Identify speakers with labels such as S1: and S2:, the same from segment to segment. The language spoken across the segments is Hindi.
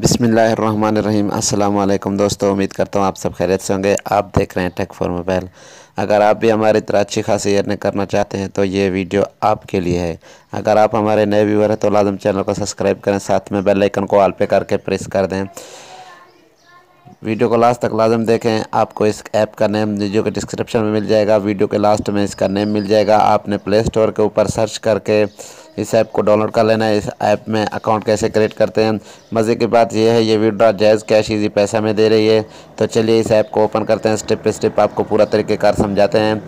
S1: बिसमीम अल्लाम दोस्तों उम्मीद करता हूँ आप सब खैरियत से होंगे आप देख रहे हैं टेक फॉर मोबाइल अगर आप भी हमारी तरह अच्छी खासी अर्निंग करना चाहते हैं तो ये वीडियो आपके लिए है अगर आप हमारे नए व्यूवर हैं तो लाजम चैनल को सब्सक्राइब करें साथ में बेल आइकन को ऑल पे करके प्रेस कर दें वीडियो को लास्ट तक लाजम देखें आपको इस ऐप का नेम जो कि डिस्क्रिप्शन में मिल जाएगा वीडियो के लास्ट में इसका नेम मिल जाएगा आपने प्ले स्टोर के ऊपर सर्च करके इस ऐप को डाउनलोड कर लेना है इस ऐप में अकाउंट कैसे क्रिएट करते हैं मज़े की बात यह है ये विड्रा जायज़ कैश इजी पैसा में दे रही है तो चलिए इस ऐप को ओपन करते हैं स्टेप बाई स्टेप आपको पूरा तरीके कार समझाते हैं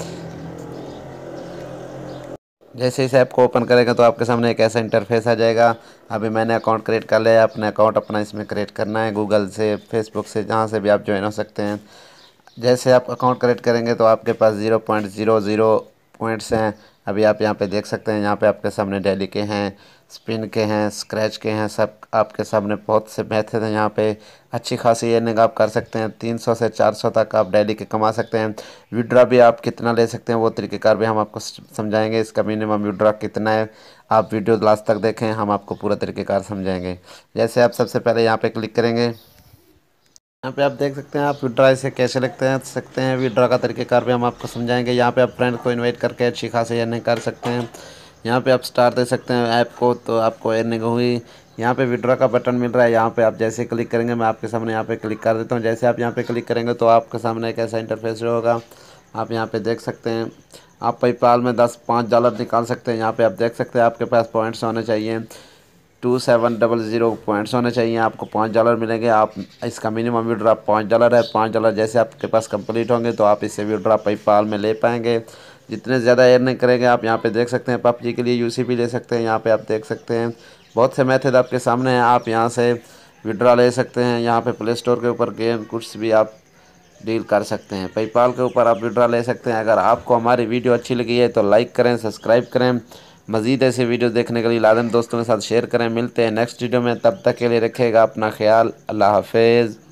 S1: जैसे इस ऐप को ओपन करेगा तो आपके सामने एक ऐसा इंटरफेस आ जाएगा अभी मैंने अकाउंट क्रिएट कर लिया अपने अकाउंट अपना इसमें क्रिएट करना है गूगल से फेसबुक से जहाँ से भी आप ज्वाइन हो सकते हैं जैसे आप अकाउंट क्रिएट करेंगे तो आपके पास zero point zero zero points हैं अभी आप यहाँ पे देख सकते हैं यहाँ पे आपके सामने डेली के हैं स्पिन के हैं स्क्रैच के हैं सब आपके सामने बहुत से मेथड हैं यहाँ पे अच्छी खासी अर्निंग आप कर सकते हैं 300 से 400 तक आप डेली के कमा सकते हैं विड्रा भी आप कितना ले सकते हैं वो तरीक़ेकार भी हम आपको समझाएंगे इसका मिनिमम विड्रा कितना है आप वीडियो लास्ट तक देखें हम आपको पूरा तरीक़ेकार समझाएँगे जैसे आप सबसे पहले यहाँ पर क्लिक करेंगे यहाँ पे आप देख सकते हैं आप विड्रा इसे कैसे लगते हैं सकते हैं विड्रा का तरीकेकार भी हम आपको समझाएंगे यहाँ पे आप फ्रेंड को इनवाइट करके अच्छी खास अर्निंग कर सकते हैं यहाँ पे आप स्टार दे सकते हैं ऐप को तो आपको अर्निंग हुई यहाँ पे विड्रा का बटन मिल रहा है यहाँ पे आप जैसे क्लिक करेंगे मैं आपके सामने यहाँ पर क्लिक कर देता हूँ जैसे आप यहाँ पे क्लिक करेंगे तो आपके सामने एक ऐसा इंटरफेस होगा आप यहाँ पर देख सकते हैं आप पेपाल में दस पाँच डॉलर निकाल सकते हैं यहाँ पे आप देख सकते हैं आपके पास पॉइंट्स होने चाहिए two seven double zero points होने चाहिए आपको पाँच डॉलर मिलेंगे आप इसका मिनिमम विड्रा पाँच डॉलर है पाँच डॉलर जैसे आपके पास कंप्लीट होंगे तो आप इसे विड्रा पेपाल में ले पाएंगे जितने ज़्यादा नहीं करेंगे आप यहाँ पे देख सकते हैं पबजी के लिए यूसीपी ले सकते हैं यहाँ पे आप देख सकते हैं बहुत से मैथड आपके सामने हैं आप यहाँ से विड्रा ले सकते हैं यहाँ पर प्ले स्टोर के ऊपर गेम कुछ भी आप डील कर सकते हैं पेपाल के ऊपर आप विड्रा ले सकते हैं अगर आपको हमारी वीडियो अच्छी लगी है तो लाइक करें सब्सक्राइब करें मज़ीद ऐसे वीडियो देखने के लिए लादम दोस्तों के साथ शेयर करें मिलते हैं नेक्स्ट वीडियो में तब तक के लिए रखेगा अपना ख्याल अल्लाह हाफिज़